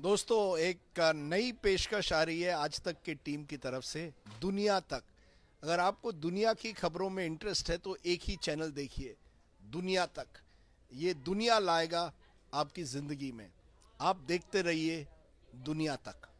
दोस्तों एक नई पेशकश आ रही है आज तक की टीम की तरफ से दुनिया तक अगर आपको दुनिया की खबरों में इंटरेस्ट है तो एक ही चैनल देखिए दुनिया तक ये दुनिया लाएगा आपकी ज़िंदगी में आप देखते रहिए दुनिया तक